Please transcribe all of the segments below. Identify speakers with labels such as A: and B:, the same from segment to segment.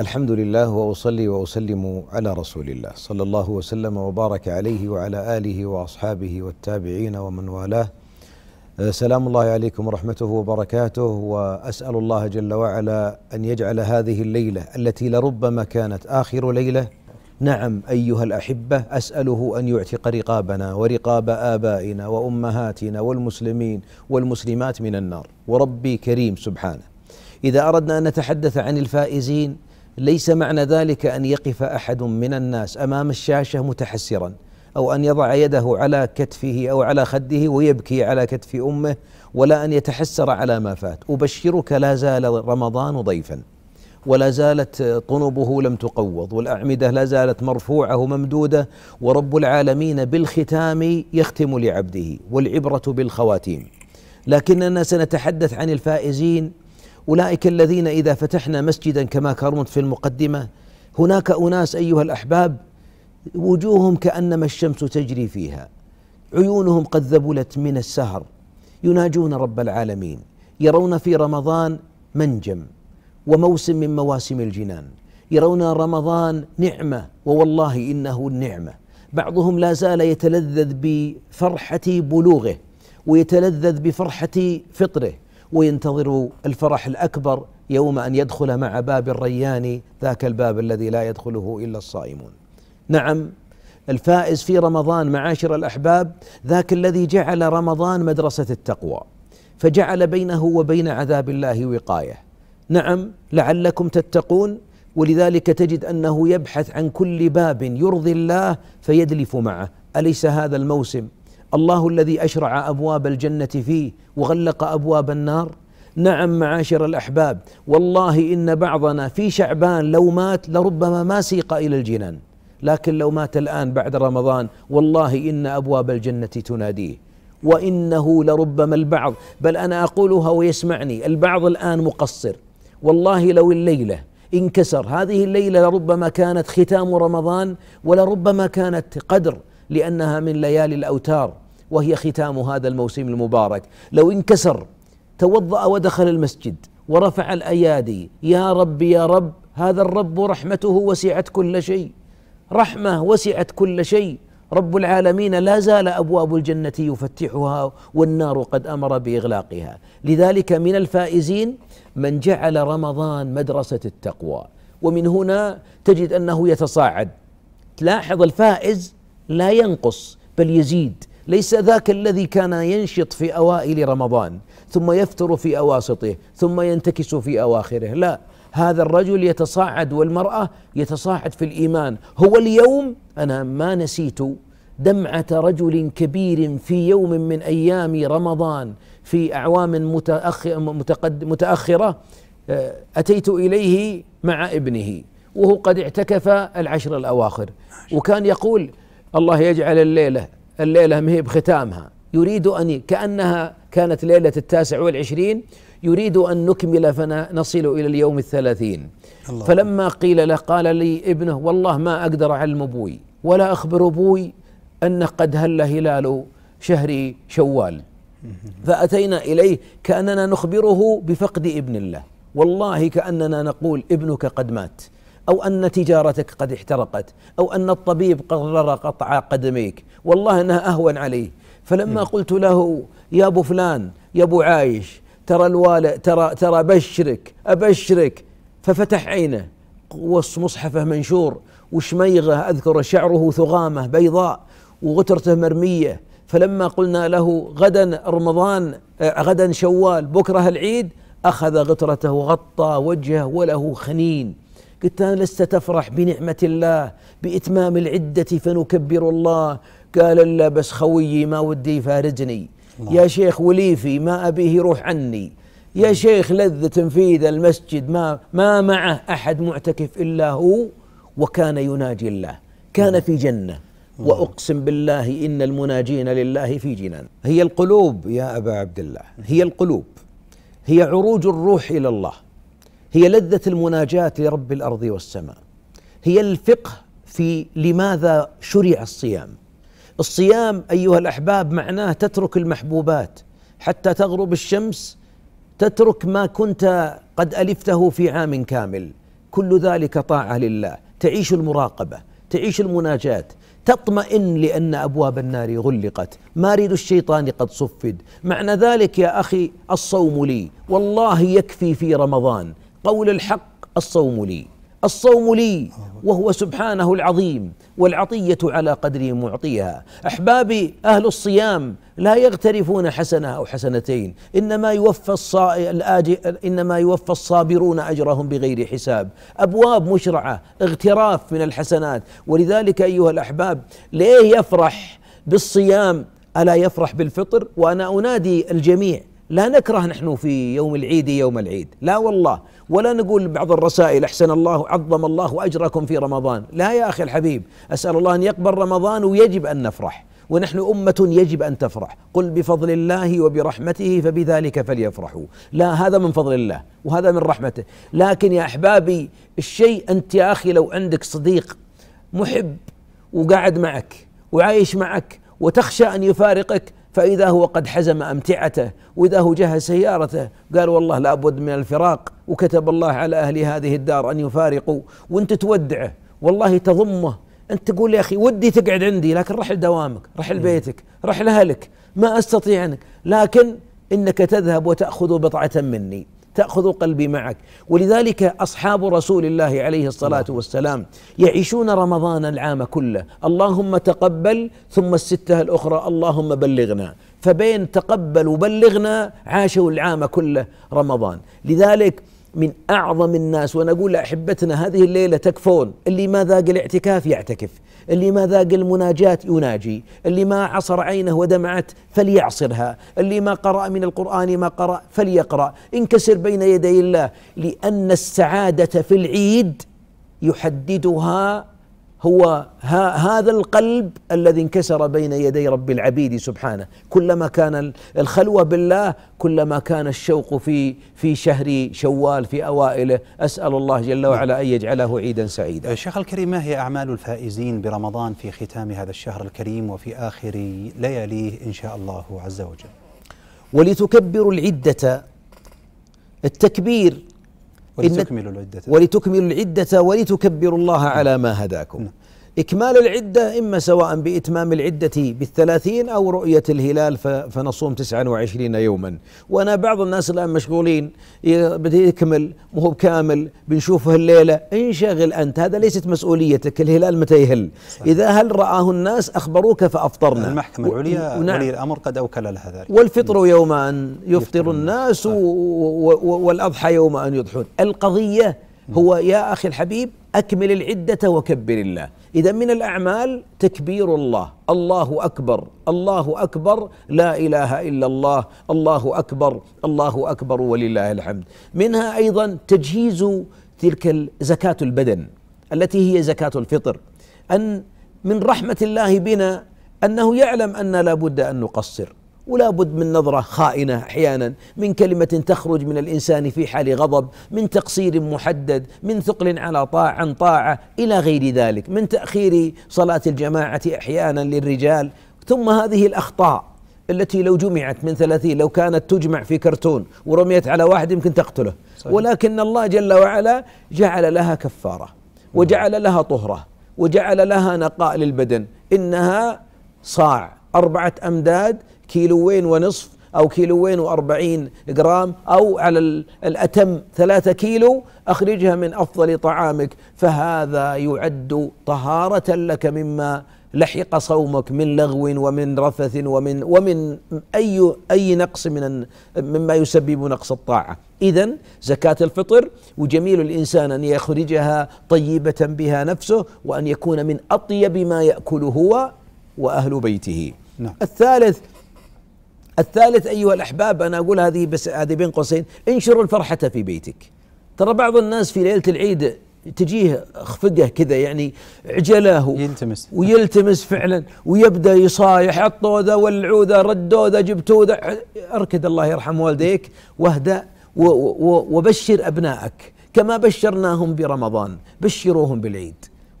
A: الحمد لله واصلي واسلم على رسول الله صلى الله وسلم وبارك عليه وعلى اله واصحابه والتابعين ومن والاه. أه، سلام الله عليكم ورحمته وبركاته واسال الله جل وعلا ان يجعل هذه الليله التي لربما كانت اخر ليله نعم ايها الاحبه اساله ان يعتق رقابنا ورقاب ابائنا وامهاتنا والمسلمين والمسلمات من النار وربي كريم سبحانه. اذا اردنا ان نتحدث عن الفائزين ليس معنى ذلك ان يقف احد من الناس امام الشاشه متحسرا او ان يضع يده على كتفه او على خده ويبكي على كتف امه ولا ان يتحسر على ما فات ابشرك لا زال رمضان ضيفا ولا زالت طنبه لم تقوض والاعمده لا زالت مرفوعه ممدوده ورب العالمين بالختام يختم لعبده والعبره بالخواتيم لكننا سنتحدث عن الفائزين أولئك الذين إذا فتحنا مسجدا كما كرمت في المقدمة هناك أناس أيها الأحباب وجوههم كأنما الشمس تجري فيها عيونهم قد ذبلت من السهر يناجون رب العالمين يرون في رمضان منجم وموسم من مواسم الجنان يرون رمضان نعمه ووالله انه النعمه بعضهم لا زال يتلذذ بفرحه بلوغه ويتلذذ بفرحه فطره وينتظر الفرح الأكبر يوم أن يدخل مع باب الريان ذاك الباب الذي لا يدخله إلا الصائمون نعم الفائز في رمضان معاشر الأحباب ذاك الذي جعل رمضان مدرسة التقوى فجعل بينه وبين عذاب الله وقاية نعم لعلكم تتقون ولذلك تجد أنه يبحث عن كل باب يرضي الله فيدلف معه أليس هذا الموسم الله الذي اشرع ابواب الجنه فيه وغلق ابواب النار نعم معاشر الاحباب والله ان بعضنا في شعبان لو مات لربما ما سيق الى الجنان لكن لو مات الان بعد رمضان والله ان ابواب الجنه تناديه وانه لربما البعض بل انا اقولها ويسمعني البعض الان مقصر والله لو الليله انكسر هذه الليله لربما كانت ختام رمضان ولربما كانت قدر لأنها من ليالي الأوتار وهي ختام هذا الموسم المبارك لو انكسر توضأ ودخل المسجد ورفع الأيادي يا رب يا رب هذا الرب رحمته وسعت كل شيء رحمة وسعت كل شيء رب العالمين لا زال ابواب الجنه يفتحها والنار قد امر باغلاقها لذلك من الفائزين من جعل رمضان مدرسه التقوى ومن هنا تجد انه يتصاعد تلاحظ الفائز لا ينقص بل يزيد ليس ذاك الذي كان ينشط في اوائل رمضان ثم يفتر في اواسطه ثم ينتكس في اواخره لا هذا الرجل يتصاعد والمراه يتصاعد في الايمان هو اليوم انا ما نسيت دمعه رجل كبير في يوم من ايام رمضان في اعوام متاخره آه، اتيت اليه مع ابنه وهو قد اعتكف العشر الاواخر وكان يقول الله يجعل الليلة الليلة ما هي بختامها يريد أن كأنها كانت ليلة التاسع والعشرين يريد أن نكمل فنصل إلى اليوم الثلاثين الله فلما قيل له قال لي ابنه والله ما أقدر أعلم أبوي ولا أخبر أبوي أنه قد هل هلال شهر شوال فأتينا إليه كأننا نخبره بفقد ابن الله والله كأننا نقول ابنك قد مات أو أن تجارتك قد احترقت أو أن الطبيب قرر قطع قدميك والله أنها أهون عليه فلما قلت له يا أبو فلان يا أبو عايش ترى الوالد ترى ترى بشرك أبشرك ففتح عينه مصحفه منشور وشميغه أذكر شعره ثغامة بيضاء وغترته مرمية فلما قلنا له غدا رمضان آه، غدا شوال بكره العيد أخذ غترته وغطى وجهه وله خنين قلت لست تفرح بنعمة الله بإتمام العدة فنكبر الله قال لا بس خويي ما ودي يفارجني يا شيخ وليفي ما أبيه يروح عني يا نعم. شيخ لذة تنفيذ المسجد ما ما معه أحد معتكف إلا هو وكان يناجي الله كان نعم. في جنة نعم. وأقسم بالله إن المناجين لله في جنان هي القلوب يا أبا عبد الله هي القلوب هي عروج الروح إلى الله هي لذة المناجاة لرب الأرض والسماء هي الفقه في لماذا شرع الصيام الصيام أيها الأحباب معناه تترك المحبوبات حتى تغرب الشمس تترك ما كنت قد ألفته في عام كامل كل ذلك طاعة لله تعيش المراقبة تعيش المناجاة تطمئن لأن أبواب النار غلقت مارد الشيطان قد صفد معنى ذلك يا أخي الصوم لي والله يكفي في رمضان قول الحق الصوم لي الصوم لي وهو سبحانه العظيم والعطية على قدر معطيها أحبابي أهل الصيام لا يغترفون حسنة أو حسنتين إنما يوفى إنما يوفى الصابرون أجرهم بغير حساب أبواب مشرعة اغتراف من الحسنات ولذلك أيها الأحباب ليه يفرح بالصيام ألا يفرح بالفطر وأنا أنادي الجميع لا نكره نحن في يوم العيد يوم العيد لا والله ولا نقول بعض الرسائل أحسن الله عظم الله أجركم في رمضان لا يا أخي الحبيب أسأل الله أن يقبل رمضان ويجب أن نفرح ونحن أمة يجب أن تفرح قل بفضل الله وبرحمته فبذلك فليفرحوا لا هذا من فضل الله وهذا من رحمته لكن يا أحبابي الشيء أنت يا أخي لو عندك صديق محب وقاعد معك وعايش معك وتخشى أن يفارقك فإذا هو قد حزم أمتعته وإذا هو جهز سيارته قال والله لابد من الفراق وكتب الله على أهل هذه الدار أن يفارقوا وأنت تودعه والله تضمه أنت تقول يا أخي ودي تقعد عندي لكن رح لدوامك رح لبيتك رح لأهلك ما أستطيع عنك لكن إنك تذهب وتأخذ بضعة مني تأخذ قلبي معك ولذلك أصحاب رسول الله عليه الصلاة والسلام يعيشون رمضان العام كله اللهم تقبل ثم الستة الأخرى اللهم بلغنا فبين تقبل وبلغنا عاشوا العام كله رمضان لذلك من أعظم الناس وأنا أقول لأحبتنا هذه الليلة تكفون اللي ما ذاق الاعتكاف يعتكف اللي ما ذاق المناجاة يناجي اللي ما عصر عينه ودمعت فليعصرها اللي ما قرأ من القرآن ما قرأ فليقرأ انكسر بين يدي الله لأن السعادة في العيد يحددها هو هذا القلب الذي انكسر بين يدي رب العبيد سبحانه كلما كان الخلوة بالله كلما كان الشوق في في شهر شوال في أوائله أسأل الله جل وعلا أن يجعله عيدا سعيدا أه، شيخ الكريم ما هي أعمال
B: الفائزين برمضان في ختام هذا الشهر الكريم وفي آخر لياليه إن شاء الله عز وجل ولتكبروا العدة
A: التكبير
B: ولتكملوا العدة
A: ولتكملوا العدة ولتكبروا الله على ما هداكم نعم. إكمال العدة إما سواء بإتمام العدة بالثلاثين أو رؤية الهلال فنصوم تسعة وعشرين يوما وأنا بعض الناس الآن مشغولين بدي يكمل مو بكامل بنشوفه الليلة انشغل أنت هذا ليست مسؤوليتك الهلال متى يهل صحيح. إذا هل رآه الناس أخبروك فأفطرنا المحكمة العليا ونعم ولي
B: الأمر قد أوكل لها ذلك
A: والفطر يوم أن يفطر الناس و و والأضحى يوم أن يضحون القضية هو يا أخي الحبيب أكمل العدة وكبر الله إذا من الأعمال تكبير الله الله أكبر الله أكبر لا إله إلا الله الله أكبر الله أكبر ولله الحمد منها أيضا تجهيز تلك زكاة البدن التي هي زكاة الفطر أن من رحمة الله بنا أنه يعلم أن لا بد أن نقصر ولا بد من نظرة خائنة أحيانا من كلمة تخرج من الإنسان في حال غضب من تقصير محدد من ثقل على طاعة عن طاعة إلى غير ذلك من تأخير صلاة الجماعة أحيانا للرجال ثم هذه الأخطاء التي لو جمعت من ثلاثين لو كانت تجمع في كرتون ورميت على واحد يمكن تقتله صحيح. ولكن الله جل وعلا جعل لها كفارة وجعل لها طهرة وجعل لها نقاء للبدن إنها صاع أربعة أمداد كيلوين ونصف أو كيلوين وأربعين جرام أو على الأتم ثلاثة كيلو أخرجها من أفضل طعامك فهذا يعد طهارة لك مما لحق صومك من لغو ومن رفث ومن ومن اي اي نقص من مما يسبب نقص الطاعه، اذا زكاه الفطر وجميل الانسان ان يخرجها طيبه بها نفسه وان يكون من اطيب ما ياكل هو واهل بيته. نعم. الثالث الثالث ايها الاحباب انا اقول هذه بس هذه بين قوسين انشروا الفرحه في بيتك ترى بعض الناس في ليله العيد تجيه خفقه كذا يعني عجله يلتمس ويلتمس فعلا ويبدا يصايح عطوا ذا ولعوا ذا ردوا ذا جبتوا ذا اركد الله يرحم والديك واهدأ وبشر ابنائك كما بشرناهم برمضان بشروهم بالعيد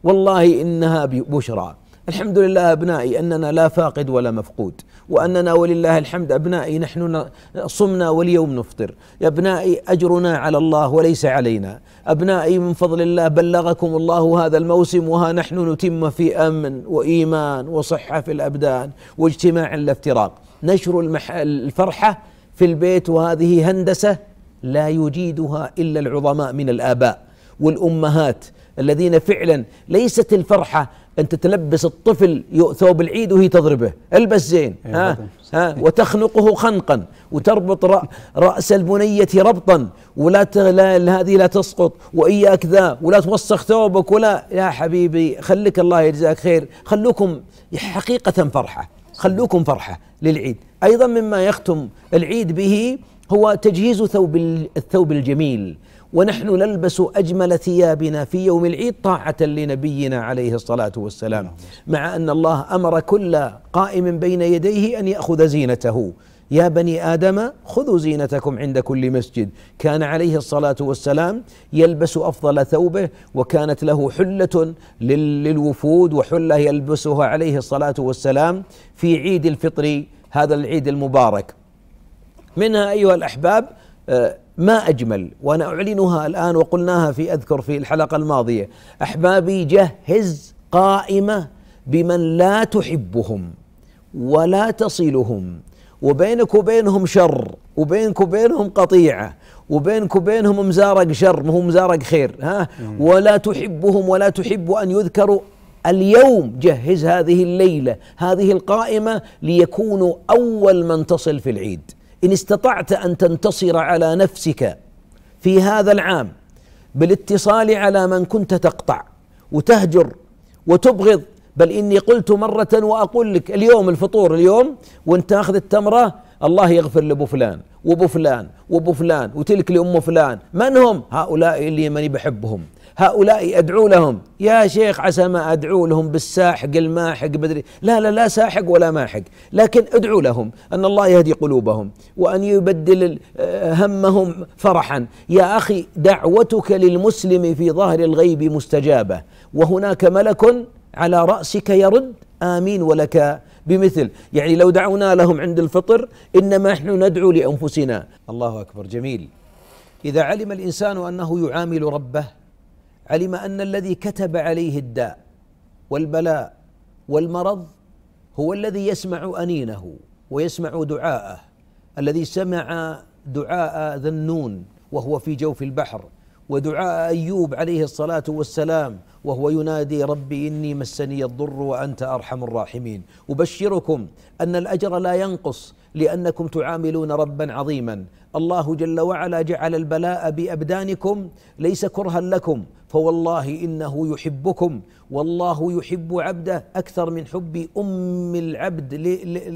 A: والله انها بشرى الحمد لله أبنائي أننا لا فاقد ولا مفقود وأننا ولله الحمد أبنائي نحن صمنا واليوم نفطر يا أبنائي أجرنا على الله وليس علينا أبنائي من فضل الله بلغكم الله هذا الموسم وها نحن نتم في أمن وإيمان وصحة في الأبدان واجتماع لا افتراق نشر الفرحة في البيت وهذه هندسة لا يجيدها إلا العظماء من الآباء والأمهات الذين فعلا ليست الفرحة أن تتلبس الطفل ثوب العيد وهي تضربه البس زين إيه، ها ها وتخنقه خنقا وتربط رأس البنية ربطا ولا لا هذه لا تسقط وإياك ذا ولا توسخ ثوبك ولا يا حبيبي خليك الله يجزاك خير خلوكم حقيقة فرحة خلوكم فرحة للعيد أيضا مما يختم العيد به هو تجهيز ثوب الثوب الجميل ونحن نلبس اجمل ثيابنا في يوم العيد طاعه لنبينا عليه الصلاه والسلام مع ان الله امر كل قائم بين يديه ان ياخذ زينته يا بني ادم خذوا زينتكم عند كل مسجد كان عليه الصلاه والسلام يلبس افضل ثوبه وكانت له حله للوفود وحله يلبسها عليه الصلاه والسلام في عيد الفطر هذا العيد المبارك منها ايها الاحباب آه، ما أجمل وأنا أعلنها الآن وقلناها في أذكر في الحلقة الماضية أحبابي جهز قائمة بمن لا تحبهم ولا تصلهم وبينك وبينهم شر وبينك وبينهم قطيعة وبينك وبينهم مزارق شر ما هو مزارق خير ها ولا تحبهم ولا تحب أن يذكروا اليوم جهز هذه الليلة هذه القائمة ليكونوا أول من تصل في العيد ان استطعت ان تنتصر على نفسك في هذا العام بالاتصال على من كنت تقطع وتهجر وتبغض بل اني قلت مره واقول لك اليوم الفطور اليوم وانت اخذ التمره الله يغفر لابو فلان وابو فلان وابو فلان وتلك لام فلان من هم هؤلاء اللي من بحبهم هؤلاء أدعو لهم يا شيخ عسى ما أدعو لهم بالساحق الماحق بدري لا لا لا ساحق ولا ماحق لكن أدعو لهم أن الله يهدي قلوبهم وأن يبدل آه، همهم فرحا يا أخي دعوتك للمسلم في ظهر الغيب مستجابة وهناك ملك على رأسك يرد آمين ولك بمثل يعني لو دعونا لهم عند الفطر إنما نحن ندعو لأنفسنا الله أكبر جميل إذا علم الإنسان أنه يعامل ربه علم ان الذي كتب عليه الداء والبلاء والمرض هو الذي يسمع انينه ويسمع دعاءه الذي سمع دعاء ذنون وهو في جوف البحر ودعاء ايوب عليه الصلاه والسلام وهو ينادي ربي إني مسني الضر وأنت أرحم الراحمين أبشركم أن الأجر لا ينقص لأنكم تعاملون ربا عظيما الله جل وعلا جعل البلاء بأبدانكم ليس كرها لكم فوالله إنه يحبكم والله يحب عبده أكثر من حب أم العبد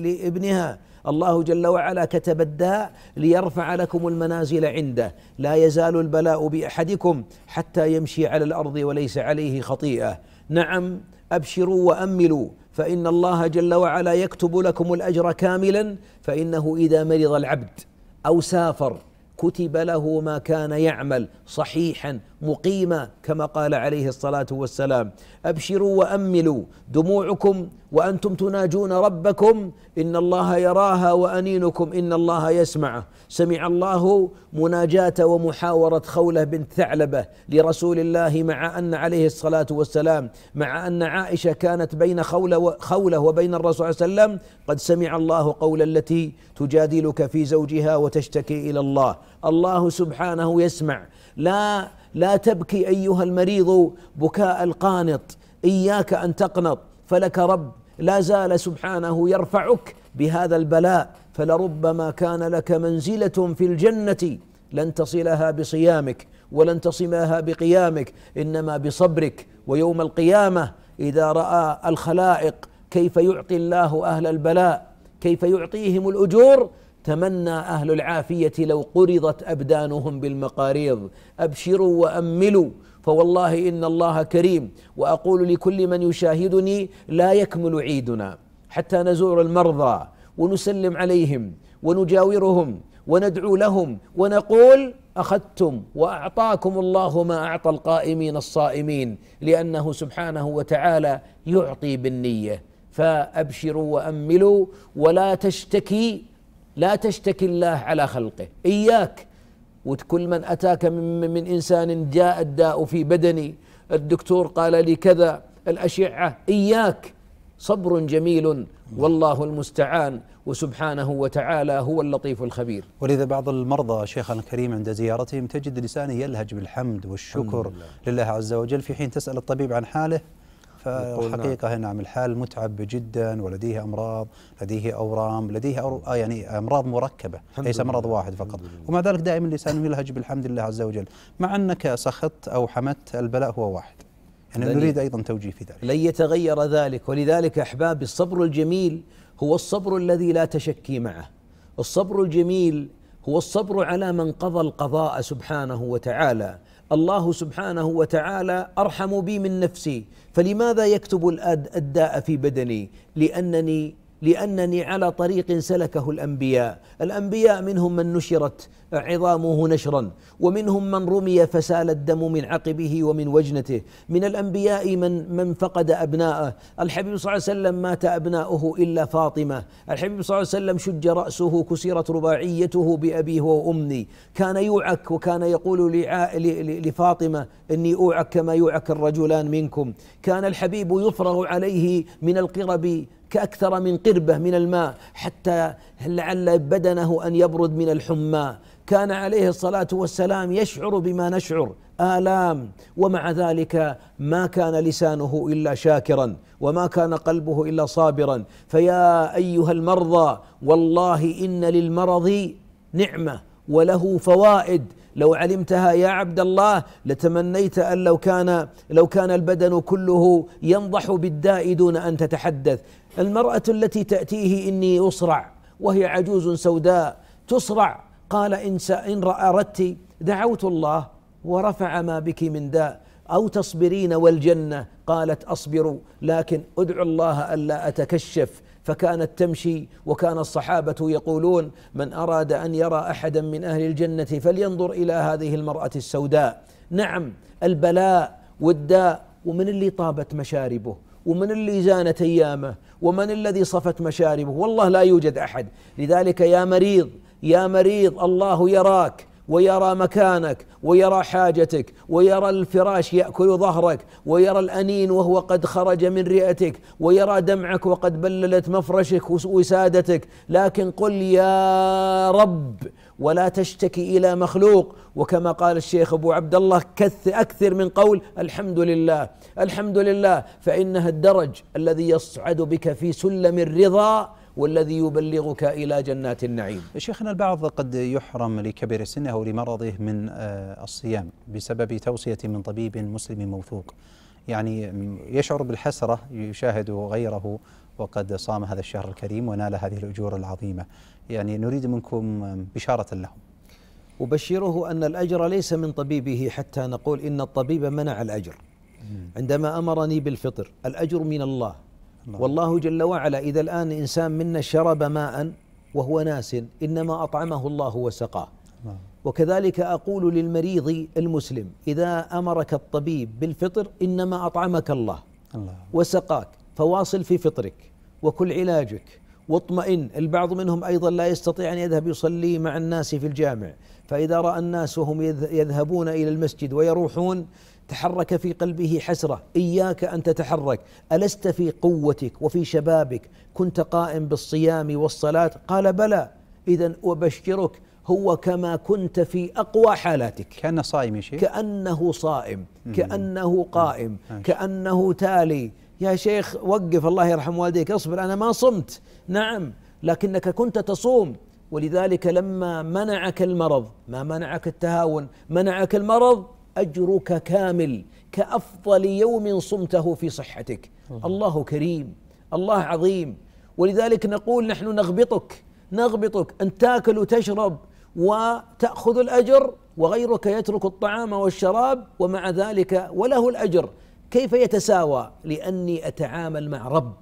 A: لابنها الله جل وعلا كتب الداء ليرفع لكم المنازل عنده لا يزال البلاء باحدكم حتى يمشي على الارض وليس عليه خطيئه نعم ابشروا واملوا فان الله جل وعلا يكتب لكم الاجر كاملا فانه اذا مرض العبد او سافر كتب له ما كان يعمل صحيحا مقيما كما قال عليه الصلاه والسلام ابشروا واملوا دموعكم وانتم تناجون ربكم ان الله يراها وانينكم ان الله يسمعه سمع الله مناجاه ومحاوره خوله بنت ثعلبه لرسول الله مع ان عليه الصلاه والسلام مع ان عائشه كانت بين خوله خوله وبين الرسول صلى الله عليه وسلم قد سمع الله قول التي تجادلك في زوجها وتشتكي الى الله الله سبحانه يسمع لا لا تبكي ايها المريض بكاء القانط اياك ان تقنط فلك رب لا زال سبحانه يرفعك بهذا البلاء فلربما كان لك منزله في الجنه لن تصلها بصيامك ولن تصمها بقيامك انما بصبرك ويوم القيامه اذا راى الخلائق كيف يعطي الله اهل البلاء كيف يعطيهم الاجور تمنى اهل العافيه لو قرضت ابدانهم بالمقاريض ابشروا واملوا فوالله ان الله كريم واقول لكل من يشاهدني لا يكمل عيدنا حتى نزور المرضى ونسلم عليهم ونجاورهم وندعو لهم ونقول اخذتم واعطاكم الله ما اعطى القائمين الصائمين لانه سبحانه وتعالى يعطي بالنيه فابشروا واملوا ولا تشتكي لا تشتكي الله على خلقه إياك وكل من أتاك من, من إنسان جاء الداء في بدني الدكتور قال لي كذا الأشعة إياك صبر جميل والله المستعان وسبحانه وتعالى هو اللطيف الخبير ولذا بعض المرضى
B: شيخنا الكريم عند زيارتهم تجد لسانه يلهج بالحمد والشكر لله عز وجل في حين تسأل الطبيب عن حاله فالحقيقة نعم. نعم الحال متعب جدا ولديه أمراض لديه أورام لديه أور... آه يعني أمراض مركبة ليس مرض واحد فقط ومع ذلك دائما لسانه يلهج بالحمد لله عز وجل مع أنك سخطت أو حمدت البلاء هو واحد
A: يعني نريد أيضا توجيه في ذلك لن يتغير ذلك ولذلك أحباب الصبر الجميل هو الصبر الذي لا تشكي معه الصبر الجميل هو الصبر على من قضى القضاء سبحانه وتعالى الله سبحانه وتعالى ارحم بي من نفسي فلماذا يكتب الداء في بدني لانني لانني على طريق سلكه الانبياء، الانبياء منهم من نشرت عظامه نشرا، ومنهم من رمي فسال الدم من عقبه ومن وجنته، من الانبياء من من فقد ابناءه، الحبيب صلى الله عليه وسلم مات ابناؤه الا فاطمه، الحبيب صلى الله عليه وسلم شج راسه كسرت رباعيته بابيه وامي، كان يوعك وكان يقول لفاطمه اني اوعك كما يوعك الرجلان منكم، كان الحبيب يفرغ عليه من القرب كأكثر من قربة من الماء حتى لعل بدنه أن يبرد من الحمى كان عليه الصلاة والسلام يشعر بما نشعر آلام ومع ذلك ما كان لسانه إلا شاكرا وما كان قلبه إلا صابرا فيا أيها المرضى والله إن للمرض نعمة وله فوائد لو علمتها يا عبد الله لتمنيت ان لو كان لو كان البدن كله ينضح بالداء دون ان تتحدث المراه التي تاتيه اني اسرع وهي عجوز سوداء تسرع قال ان ان اردت دعوت الله ورفع ما بك من داء او تصبرين والجنه قالت اصبر لكن ادعو الله الا اتكشف فكانت تمشي وكان الصحابه يقولون من اراد ان يرى احدا من اهل الجنه فلينظر الى هذه المراه السوداء نعم البلاء والداء ومن اللي طابت مشاربه ومن اللي زانت ايامه ومن الذي صفت مشاربه والله لا يوجد احد لذلك يا مريض يا مريض الله يراك ويرى مكانك ويرى حاجتك ويرى الفراش ياكل ظهرك ويرى الانين وهو قد خرج من رئتك ويرى دمعك وقد بللت مفرشك وسادتك لكن قل يا رب ولا تشتكي الى مخلوق وكما قال الشيخ ابو عبد الله كث اكثر من قول الحمد لله الحمد لله فانها الدرج الذي يصعد بك في سلم الرضا والذي يبلغك إلى جنات النعيم شيخنا البعض قد يحرم لكبر
B: سنه أو لمرضه من آه، الصيام بسبب توصية من طبيب مسلم موثوق يعني يشعر بالحسرة يشاهد غيره وقد صام هذا الشهر الكريم ونال هذه الأجور العظيمة يعني نريد منكم آه، بشارة لهم
A: أبشره أن الأجر ليس من طبيبه حتى نقول إن الطبيب منع الأجر عندما أمرني بالفطر الأجر من الله نعم. والله جل وعلا إذا الآن إنسان منا شرب ماء وهو ناس إنما أطعمه الله وسقاه نعم. وكذلك أقول للمريض المسلم إذا أمرك الطبيب بالفطر إنما أطعمك الله وسقاك فواصل في فطرك وكل علاجك واطمئن البعض منهم أيضا لا يستطيع أن يذهب يصلي مع الناس في الجامع فإذا رأى الناس وهم يذهبون إلى المسجد ويروحون تحرك في قلبه حسره اياك ان تتحرك الست في قوتك وفي شبابك كنت قائم بالصيام والصلاه قال بلى اذا أبشرك هو كما كنت في اقوى حالاتك كانه صائم يا شيخ كانه صائم كانه قائم كانه تالي يا شيخ وقف الله يرحم والديك اصبر انا ما صمت نعم لكنك كنت تصوم ولذلك لما منعك المرض ما منعك التهاون منعك المرض اجرك كامل كافضل يوم صمته في صحتك الله, كريم الله عظيم ولذلك نقول نحن نغبطك نغبطك ان تاكل وتشرب وتاخذ الاجر وغيرك يترك الطعام والشراب ومع ذلك وله الاجر كيف يتساوى لاني اتعامل مع رب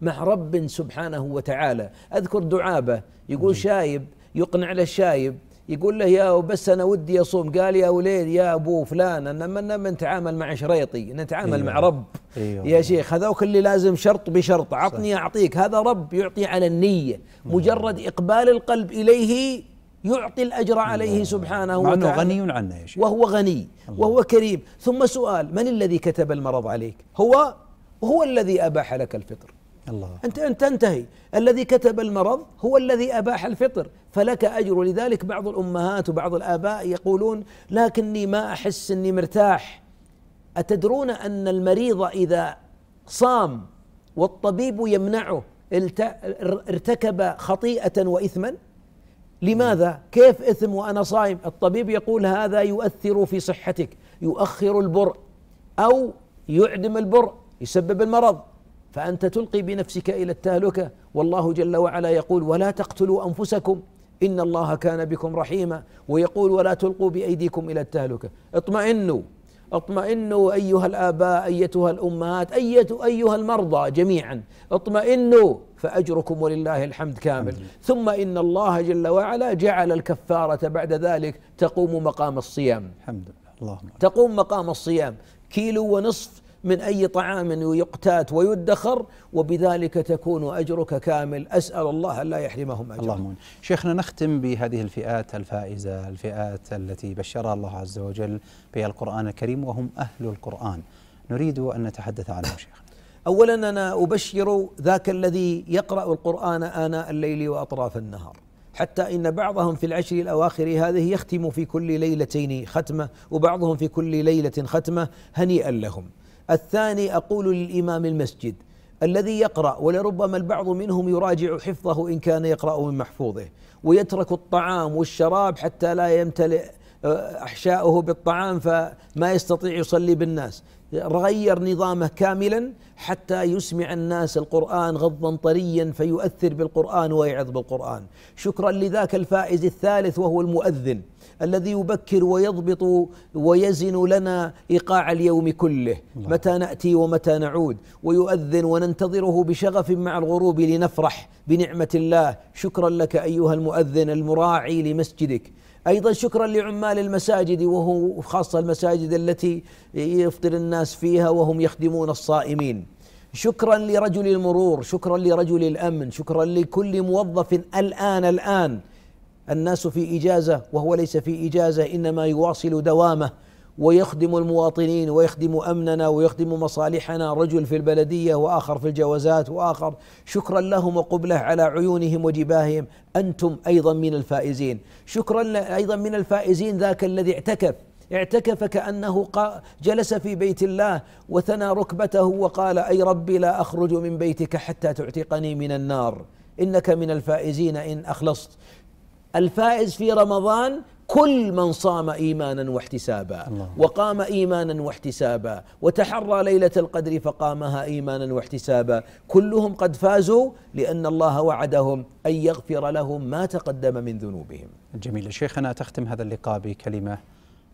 A: مع رب سبحانه وتعالى اذكر دعابه يقول شايب يقنع له الشايب يقول له يا بس انا ودي اصوم قال يا وليد يا ابو فلان انا ما نتعامل مع شريطي نتعامل أيوة مع رب أيوة يا شيخ هذوك اللي لازم شرط بشرط عطني اعطيك هذا رب يعطي على النيه مجرد اقبال القلب اليه يعطي الاجر عليه سبحانه وتعالى غني عنا يا شيخ وهو غني وهو كريم ثم سؤال من الذي كتب المرض عليك هو هو الذي اباح لك الفطر الله أنت أن تنتهي الذي كتب المرض هو الذي أباح الفطر فلك أجر لذلك بعض الأمهات وبعض الآباء يقولون لكني ما أحس أني مرتاح أتدرون أن المريض إذا صام والطبيب يمنعه ارتكب خطيئة وإثما لماذا؟ كيف إثم وأنا صائم؟ الطبيب يقول هذا يؤثر في صحتك يؤخر البرء أو يعدم البرء يسبب المرض فأنت تلقي بنفسك إلى التهلكة والله جل وعلا يقول ولا تقتلوا أنفسكم إن الله كان بكم رحيما ويقول ولا تلقوا بأيديكم إلى التهلكة اطمئنوا اطمئنوا أيها الآباء أيتها الأمهات أية أيها المرضى جميعا اطمئنوا فأجركم ولله الحمد كامل ثم إن الله جل وعلا جعل الكفارة بعد ذلك تقوم مقام الصيام الحمد لله تقوم مقام الصيام كيلو ونصف من اي طعام يقتات ويدخر وبذلك تكون اجرك كامل اسال الله ان لا يحرمهم اجرك. اللهم
B: شيخنا نختم بهذه الفئات الفائزه الفئات التي بشرها الله عز وجل بها القران الكريم وهم اهل القران
A: نريد ان نتحدث عنهم شيخنا اولا انا ابشر ذاك الذي يقرا القران اناء الليل واطراف النهار حتى ان بعضهم في العشر الاواخر هذه يختم في كل ليلتين ختمه وبعضهم في كل ليله ختمه هنيئا لهم الثاني أقول للإمام المسجد الذي يقرأ ولربما البعض منهم يراجع حفظه إن كان يقرأ من محفوظه ويترك الطعام والشراب حتى لا يمتلئ احشاؤه بالطعام فما يستطيع يصلي بالناس غير نظامه كاملا حتى يسمع الناس القران غضا طريا فيؤثر بالقران ويعظ بالقران شكرا لذاك الفائز الثالث وهو المؤذن الذي يبكر ويضبط ويزن لنا ايقاع اليوم كله متى ناتي ومتى نعود ويؤذن وننتظره بشغف مع الغروب لنفرح بنعمه الله شكرا لك ايها المؤذن المراعي لمسجدك ايضا شكرا لعمال المساجد وهو خاصه المساجد التي يفطر الناس فيها وهم يخدمون الصائمين شكرا لرجل المرور شكرا لرجل الامن شكرا لكل موظف الان الان الناس في اجازه وهو ليس في اجازه انما يواصل دوامه ويخدم المواطنين ويخدم امننا ويخدم مصالحنا رجل في البلديه واخر في الجوازات واخر شكرا لهم وقبله على عيونهم وجباههم انتم ايضا من الفائزين شكرا ايضا من الفائزين ذاك الذي اعتكف اعتكف كانه جلس في بيت الله وثنى ركبته وقال اي ربي لا اخرج من بيتك حتى تعتقني من النار انك من الفائزين ان اخلصت الفائز في رمضان كل من صام ايمانا واحتسابا وقام ايمانا واحتسابا وتحرى ليله القدر فقامها ايمانا واحتسابا كلهم قد فازوا لان الله وعدهم ان يغفر لهم ما تقدم من ذنوبهم. جميل شيخنا تختم هذا
B: اللقاء بكلمه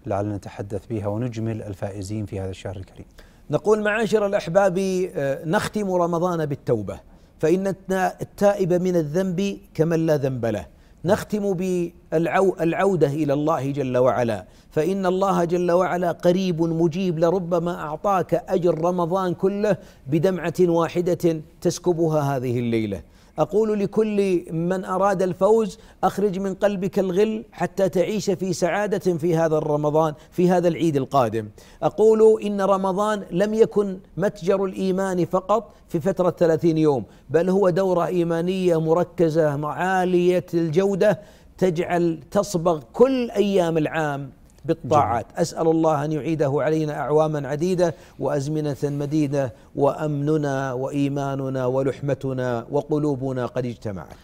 B: لعلنا نتحدث بها ونجمل الفائزين في هذا الشهر الكريم.
A: نقول معاشر الاحباب آه، نختم رمضان بالتوبه فان التائب من الذنب كمن لا ذنب له. نختم بالعوده الى الله جل وعلا فان الله جل وعلا قريب مجيب لربما اعطاك اجر رمضان كله بدمعه واحده تسكبها هذه الليله اقول لكل من اراد الفوز اخرج من قلبك الغل حتى تعيش في سعاده في هذا الرمضان في هذا العيد القادم اقول ان رمضان لم يكن متجر الايمان فقط في فتره 30 يوم بل هو دوره ايمانيه مركزه عاليه الجوده تجعل تصبغ كل ايام العام بالطاعات أسأل الله أن يعيده علينا أعواما عديدة وأزمنة مديدة وأمننا وإيماننا ولحمتنا وقلوبنا قد اجتمعت